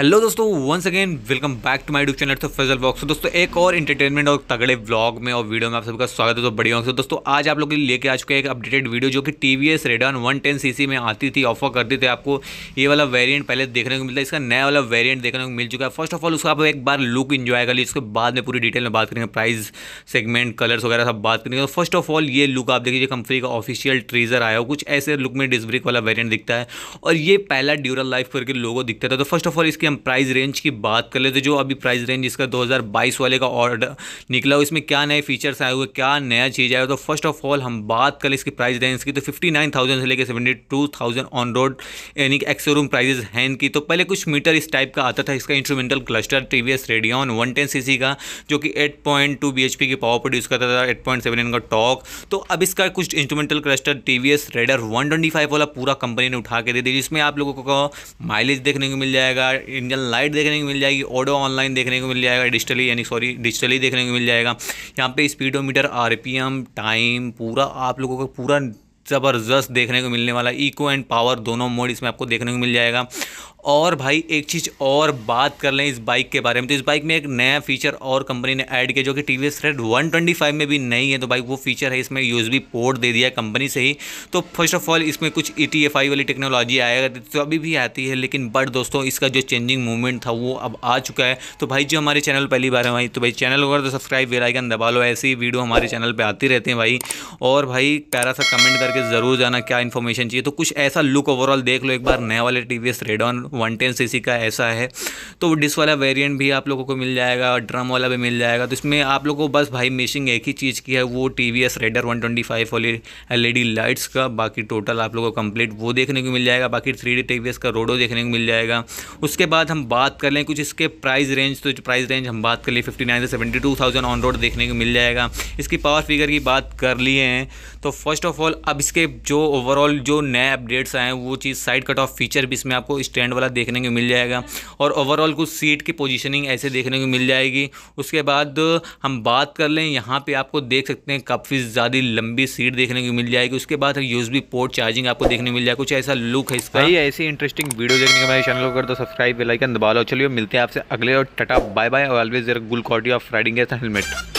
hello दोस्तों once again welcome back to my tube channel तो Faisal box तो दोस्तों एक और एंटरटेनमेंट और तगड़े व्लॉग में और वीडियो में आप सबका स्वागत है तो बढ़िया दोस्तों दोस्तों आज आप लोग लेके आ चुके हैं एक अपडेटेड वीडियो जो कि T V S Radeon one ten C C में आती थी ऑफर करते थे आपको ये वाला वेरियंट पहले देखने को मिलता है इसका नया वाला वेरियंट देखने को मिल चुका है फर्स्ट ऑफ ऑल उसका आप एक बार लुक इन्जॉय कर लीजिए उसके बाद में पूरी डिटेल में बात करेंगे प्राइस सेगमेंट कलर्स वगैरह सब बात करेंगे तो फर्स्ट ऑफ ऑल ये लुक आप देखिए कंपनी का ऑफिशियल ट्रीजर आया हो कुछ ऐसे लुक में डिस्ब्रिक वाला वेरियंट दिखता है और ये पहला ड्यूरल लाइफ करके लोगों दिखता था तो फर्स्ट ऑफ ऑल इसके हम प्राइस रेंज की बात कर लेते जो अभी प्राइस रेंज इसका 2022 वाले का ऑर्डर निकला हो इसमें क्या नए फीचर्स आए हुए क्या नया चीज़ आया तो फर्स्ट ऑफ ऑल हम बात करें इसकी प्राइस रेंज की तो 59,000 से लेकर 72,000 ऑन रोड यानी कि एक्सोरूम प्राइजेज हैं की तो पहले कुछ मीटर इस टाइप का आता था इसका instrumental cluster T V S Radeon one का जो कि eight point two B H P की पावर प्रोड्यूस करता था एट पॉइंट सेवन का टॉक तो अब इसका कुछ instrumental cluster T V S Raider one twenty five वाला पूरा कंपनी ने उठा के दे दी जिसमें आप लोगों को माइलेज देखने को मिल जाएगा इंडियन लाइट देखने को मिल जाएगी ऑडो ऑनलाइन देखने को मिल जाएगा डिजिटली यानी सॉरी डिजिटली देखने को मिल जाएगा यहाँ पे स्पीडोमीटर आरपीएम टाइम पूरा आप लोगों को पूरा ज़बरदस्त देखने को मिलने वाला इको एंड पावर दोनों मोड इसमें आपको देखने को मिल जाएगा और भाई एक चीज़ और बात कर लें इस बाइक के बारे में तो इस बाइक में एक नया फीचर और कंपनी ने ऐड किया जो कि T V S Raider one twenty five में भी नहीं है तो भाई वो फीचर है इसमें यू एस बी पोर्ट दे दिया कंपनी से ही तो फर्स्ट ऑफ ऑल इसमें कुछ ई टी एफ आई वाली टेक्नोलॉजी आया करती तो अभी भी आती है लेकिन बट दोस्तों इसका जो चेंजिंग मूवमेंट था वो अब आ चुका है तो भाई जो हमारे चैनल पहली बार है भाई तो भाई चैनल होगा तो सब्सक्राइब वेलाइकन दबा लो ऐसी वीडियो हमारे चैनल पर आती रहती है भाई और भाई प्यारा सा कमेंट करके ज़रूर जाना क्या इन्फॉर्मेशन चाहिए तो कुछ ऐसा लुक ओवरऑल देख लो एक बार नया वाले T V S Radeon one ten C का ऐसा है तो वो डिस वाला वेरियंट भी आप लोगों को मिल जाएगा ड्रम वाला भी मिल जाएगा तो इसमें आप लोगों को बस भाई मिशिंग एक ही चीज़ की है वो T V S Raider one twenty five वाली एल ई डी लाइट्स का बाकी टोटल आप लोगों को कंप्लीट वो देखने को मिल जाएगा बाकी three D T V S का रोडो देखने को मिल जाएगा उसके बाद हम बात कर लें कुछ इसके प्राइस रेंज तो प्राइस रेंज हम बात कर लें फिफ्टी नाइन से seventy two thousand on road देखने को मिल जाएगा इसकी पावर फिगर की बात कर लिए हैं तो फर्स्ट ऑफ ऑल अब इसके जो ओवरऑल जो नए अपडेट्स आए हैं वो चीज़ साइड कट ऑफ फीचर भी इसमें आपको स्टैंड वाला देखने को मिल जाएगा और ओवरऑल कुछ सीट की पोजीशनिंग ऐसे देखने को मिल जाएगी उसके बाद हम बात कर लें यहाँ पे आपको देख सकते हैं काफ़ी ज़्यादा लंबी सीट देखने को मिल जाएगी उसके बाद यूएसबी पोर्ट चार्जिंग आपको देखने को मिल जाएगा कुछ ऐसा लुक है इसका ही ऐसी इंटरेस्टिंग वीडियो देखने के मेरे चैनल को कर दो सब्सक्राइब लाइक दबा लो चलिए मिलते हैं आपसे अगले और टटा बाय बाय और always good quality of riding helmet